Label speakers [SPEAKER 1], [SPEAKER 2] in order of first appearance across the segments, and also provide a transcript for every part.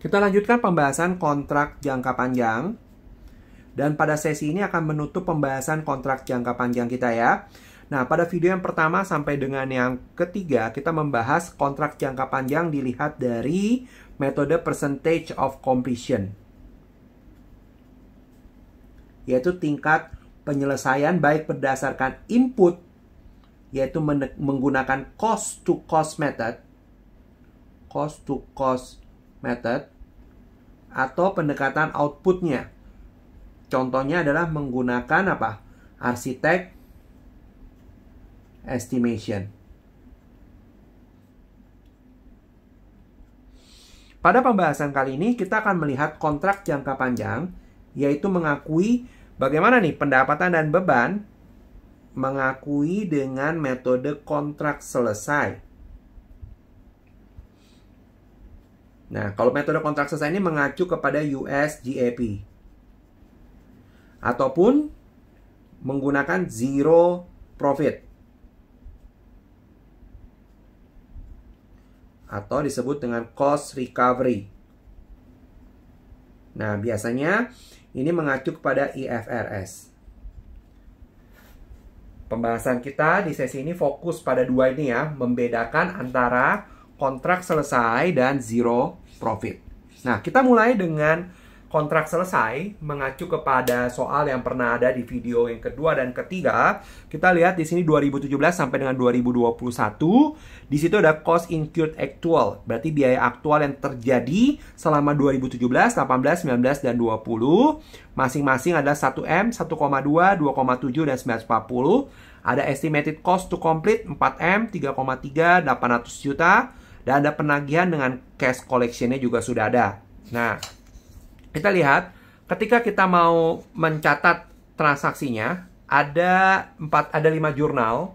[SPEAKER 1] Kita lanjutkan pembahasan kontrak jangka panjang. Dan pada sesi ini akan menutup pembahasan kontrak jangka panjang kita ya. Nah, pada video yang pertama sampai dengan yang ketiga, kita membahas kontrak jangka panjang dilihat dari metode percentage of completion. Yaitu tingkat penyelesaian baik berdasarkan input, yaitu menggunakan cost to cost method, cost to cost method atau pendekatan outputnya. Contohnya adalah menggunakan apa? Arsitek estimation. Pada pembahasan kali ini kita akan melihat kontrak jangka panjang yaitu mengakui bagaimana nih pendapatan dan beban mengakui dengan metode kontrak selesai. Nah, kalau metode kontrak selesai ini mengacu kepada US GAP. ataupun menggunakan zero profit atau disebut dengan cost recovery. Nah, biasanya ini mengacu kepada IFRS. Pembahasan kita di sesi ini fokus pada dua ini ya, membedakan antara kontrak selesai dan zero profit. Nah, kita mulai dengan kontrak selesai mengacu kepada soal yang pernah ada di video yang kedua dan ketiga. Kita lihat di sini 2017 sampai dengan 2021. Di situ ada cost incurred actual, berarti biaya aktual yang terjadi selama 2017, 18, 19 dan 20. Masing-masing ada 1M, 1,2, 2,7 dan 940. Ada estimated cost to complete 4M, 3,3, 800 juta dan ada penagihan dengan cash collectionnya juga sudah ada. Nah, kita lihat ketika kita mau mencatat transaksinya, ada 4 ada 5 jurnal.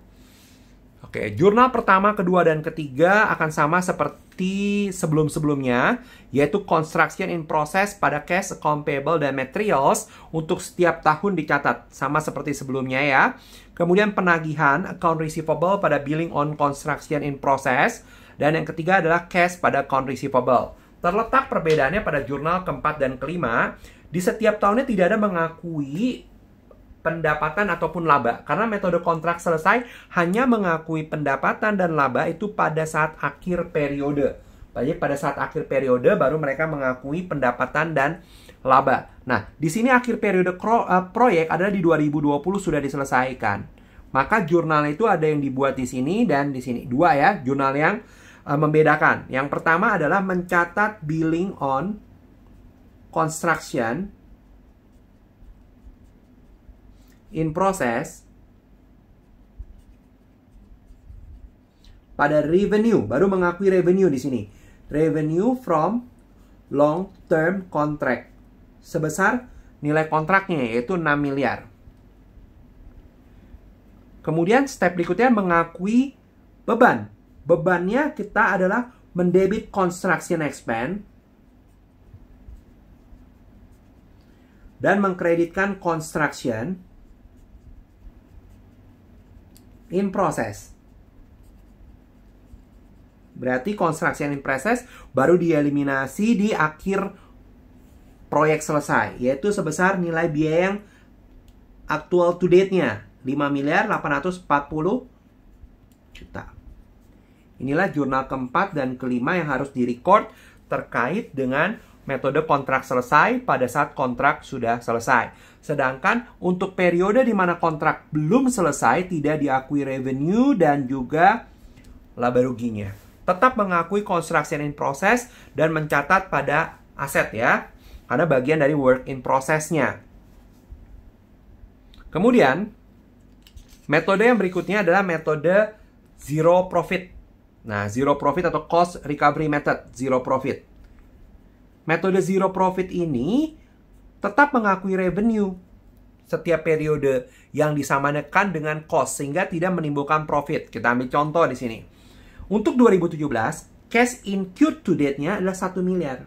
[SPEAKER 1] Oke, jurnal pertama, kedua dan ketiga akan sama seperti sebelum-sebelumnya, yaitu construction in process pada cash account payable dan materials untuk setiap tahun dicatat sama seperti sebelumnya ya. Kemudian penagihan account receivable pada billing on construction in process dan yang ketiga adalah cash pada account receivable. Terletak perbedaannya pada jurnal keempat dan kelima, di setiap tahunnya tidak ada mengakui pendapatan ataupun laba. Karena metode kontrak selesai hanya mengakui pendapatan dan laba itu pada saat akhir periode. Jadi pada saat akhir periode baru mereka mengakui pendapatan dan laba. Nah, di sini akhir periode eh, proyek adalah di 2020 sudah diselesaikan. Maka jurnal itu ada yang dibuat di sini dan di sini. Dua ya, jurnal yang uh, membedakan. Yang pertama adalah mencatat billing on construction in process pada revenue, baru mengakui revenue di sini. Revenue from long term contract sebesar nilai kontraknya yaitu 6 miliar. Kemudian step berikutnya mengakui beban bebannya kita adalah mendebit construction expense dan mengkreditkan construction in process. Berarti construction in process baru dieliminasi di akhir proyek selesai, yaitu sebesar nilai biaya yang aktual to date-nya 5 miliar 840 juta. Inilah jurnal keempat dan kelima yang harus direcord terkait dengan metode kontrak selesai pada saat kontrak sudah selesai. Sedangkan untuk periode di mana kontrak belum selesai tidak diakui revenue dan juga laba ruginya. Tetap mengakui construction in process dan mencatat pada aset ya. Karena bagian dari work in process-nya. Kemudian, metode yang berikutnya adalah metode zero profit. Nah, zero profit atau cost recovery method, zero profit. Metode zero profit ini tetap mengakui revenue setiap periode yang disamakan dengan cost sehingga tidak menimbulkan profit. Kita ambil contoh di sini. Untuk 2017, cash in Q to date-nya adalah 1 miliar.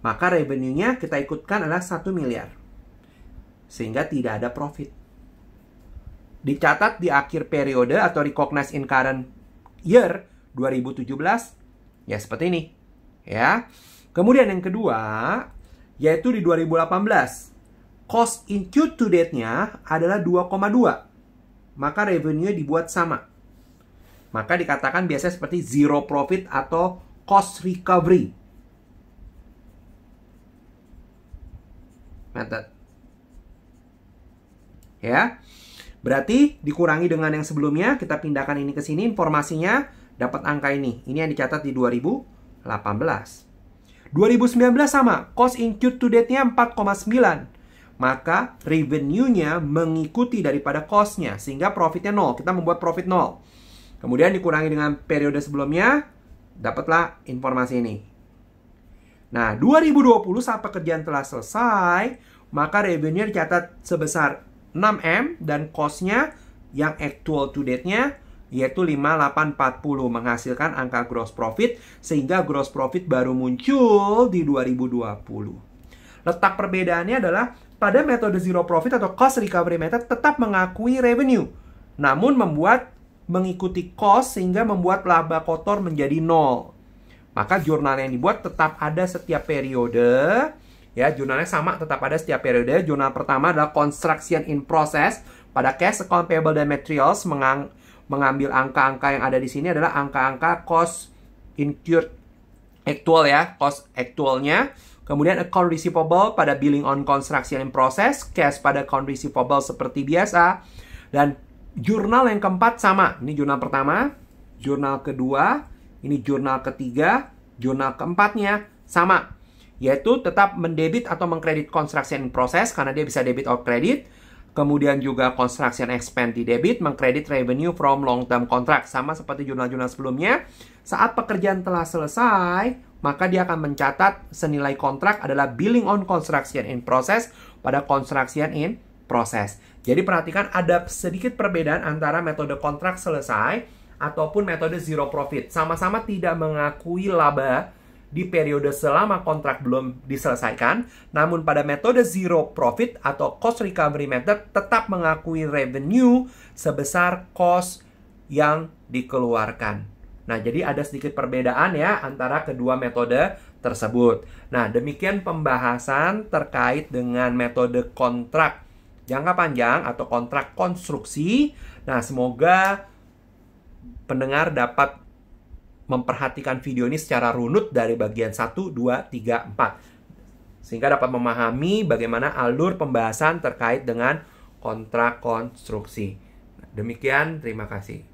[SPEAKER 1] Maka revenue-nya kita ikutkan adalah 1 miliar. Sehingga tidak ada profit. Dicatat di akhir periode atau recognized in current year 2017 ya seperti ini ya. Kemudian yang kedua yaitu di 2018 cost in q to date-nya adalah 2,2 maka revenue nya dibuat sama. Maka dikatakan biasanya seperti zero profit atau cost recovery method. Ya. Berarti dikurangi dengan yang sebelumnya, kita pindahkan ini ke sini, informasinya dapat angka ini. Ini yang dicatat di 2018. 2019 sama, cost incurred to date-nya 4,9. Maka revenue-nya mengikuti daripada cost-nya, sehingga profit-nya 0. Kita membuat profit 0. Kemudian dikurangi dengan periode sebelumnya, dapatlah informasi ini. Nah, 2020 saat pekerjaan telah selesai, maka revenue dicatat sebesar 6M dan cost-nya yang actual to date-nya yaitu 5840 menghasilkan angka gross profit sehingga gross profit baru muncul di 2020. Letak perbedaannya adalah pada metode zero profit atau cost recovery method tetap mengakui revenue namun membuat mengikuti cost sehingga membuat laba kotor menjadi nol. Maka jurnal yang dibuat tetap ada setiap periode Ya, jurnalnya sama tetap ada setiap periode. Jurnal pertama adalah Construction in Process. Pada cash account payable dan materials mengang mengambil angka-angka yang ada di sini adalah angka-angka cost incurred actual ya, cost actualnya. Kemudian account receivable pada billing on construction in process, cash pada account receivable seperti biasa. Dan jurnal yang keempat sama, ini jurnal pertama, jurnal kedua, ini jurnal ketiga, jurnal keempatnya sama yaitu tetap mendebit atau mengkredit construction in process karena dia bisa debit or credit. Kemudian juga construction expense di debit, mengkredit revenue from long term contract. Sama seperti jurnal-jurnal sebelumnya, saat pekerjaan telah selesai, maka dia akan mencatat senilai kontrak adalah billing on construction in process pada construction in process. Jadi perhatikan ada sedikit perbedaan antara metode kontrak selesai ataupun metode zero profit. Sama-sama tidak mengakui laba di periode selama kontrak belum diselesaikan, namun pada metode zero profit atau cost recovery method tetap mengakui revenue sebesar cost yang dikeluarkan. Nah, jadi ada sedikit perbedaan ya antara kedua metode tersebut. Nah, demikian pembahasan terkait dengan metode kontrak jangka panjang atau kontrak konstruksi. Nah, semoga pendengar dapat memperhatikan video ini secara runut dari bagian 1, 2, 3, 4. Sehingga dapat memahami bagaimana alur pembahasan terkait dengan kontrak konstruksi. Demikian, terima kasih.